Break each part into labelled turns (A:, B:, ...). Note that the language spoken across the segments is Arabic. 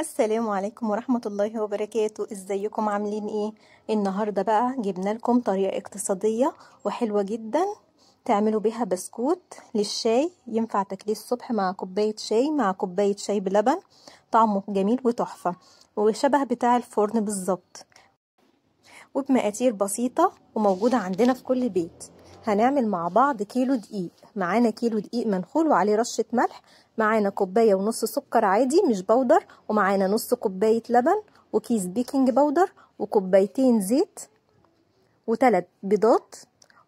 A: السلام عليكم ورحمة الله وبركاته ازيكم عاملين ايه النهاردة بقى جبنا لكم طريقة اقتصادية وحلوة جدا تعملوا بيها بسكوت للشاي ينفع تاكليه الصبح مع كوباية شاي مع كوباية شاي بلبن طعمه جميل وتحفة وشبه بتاع الفرن بالظبط وبمقادير بسيطة وموجودة عندنا في كل بيت هنعمل مع بعض كيلو دقيق معانا كيلو دقيق منخول وعليه رشة ملح معانا كوباية ونص سكر عادي مش بودر ومعانا نص كوباية لبن وكيس بيكنج بودر وكوبايتين زيت وتلات بيضات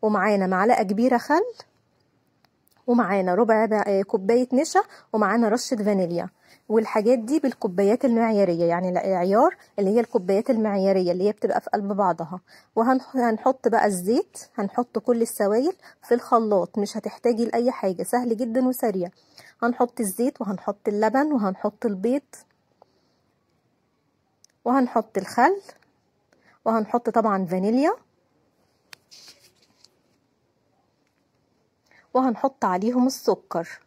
A: ومعانا معلقة كبيرة خل ومعانا ربع آه، كوبايه نشا ومعانا رشه فانيليا والحاجات دي بالكوبايات المعياريه يعني العيار اللي هي الكوبايات المعياريه اللي هي بتبقى في قلب بعضها وهنحط بقى الزيت هنحط كل السوائل في الخلاط مش هتحتاجي لاي حاجه سهل جدا وسريع هنحط الزيت وهنحط اللبن وهنحط البيض وهنحط الخل وهنحط طبعا فانيليا وهنحط عليهم السكر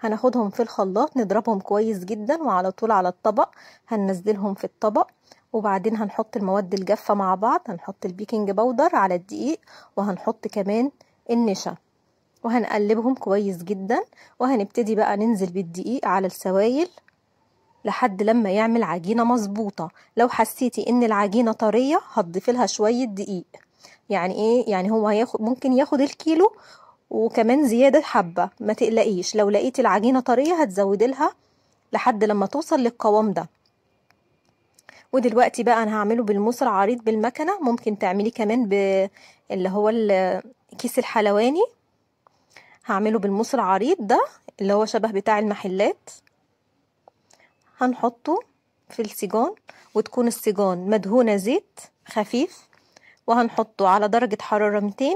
A: هناخدهم في الخلاط نضربهم كويس جدا وعلى طول على الطبق هننزلهم في الطبق وبعدين هنحط المواد الجافة مع بعض هنحط البيكنج باودر على الدقيق وهنحط كمان النشا وهنقلبهم كويس جدا وهنبتدي بقى ننزل بالدقيق على السوائل لحد لما يعمل عجينة مظبوطة لو حسيتي ان العجينة طرية هتضيفي لها شوية دقيق يعني ايه يعني هو هياخد ممكن ياخد الكيلو وكمان زياده حبه ما تقلقيش لو لقيتي العجينه طريه هتزود لها لحد لما توصل للقوام ده ودلوقتي بقى انا هعمله بالموس العريض بالمكنه ممكن تعملي كمان ب اللي هو الكيس الحلواني هعمله بالموس العريض ده اللي هو شبه بتاع المحلات هنحطه في السجان وتكون السجان مدهونه زيت خفيف وهنحطه على درجة حرارة 200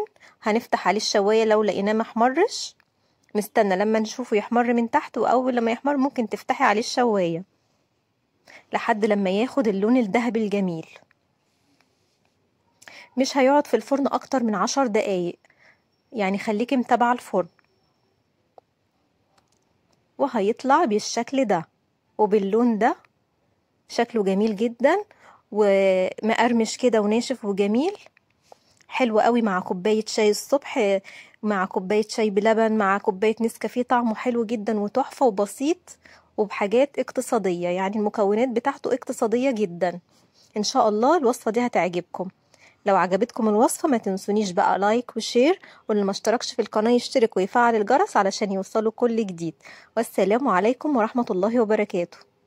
A: هنفتح عليه الشواية لو لقيناه محمرش نستنى لما نشوفه يحمر من تحت وأول لما يحمر ممكن تفتحي عليه الشواية لحد لما ياخد اللون الذهبي الجميل مش هيقعد في الفرن أكتر من عشر دقايق يعني خليكي متابعة الفرن وهيطلع بالشكل ده وباللون ده شكله جميل جدا ومقرمش كده وناشف وجميل حلو قوي مع كوبايه شاي الصبح مع كوبايه شاي بلبن مع كوبايه نسكافيه طعمه حلو جدا وتحفه وبسيط وبحاجات اقتصاديه يعني المكونات بتاعته اقتصاديه جدا ان شاء الله الوصفه دي هتعجبكم لو عجبتكم الوصفه ما تنسونيش بقى لايك وشير واللي ما اشتركش في القناه يشترك ويفعل الجرس علشان يوصله كل جديد والسلام عليكم ورحمه الله وبركاته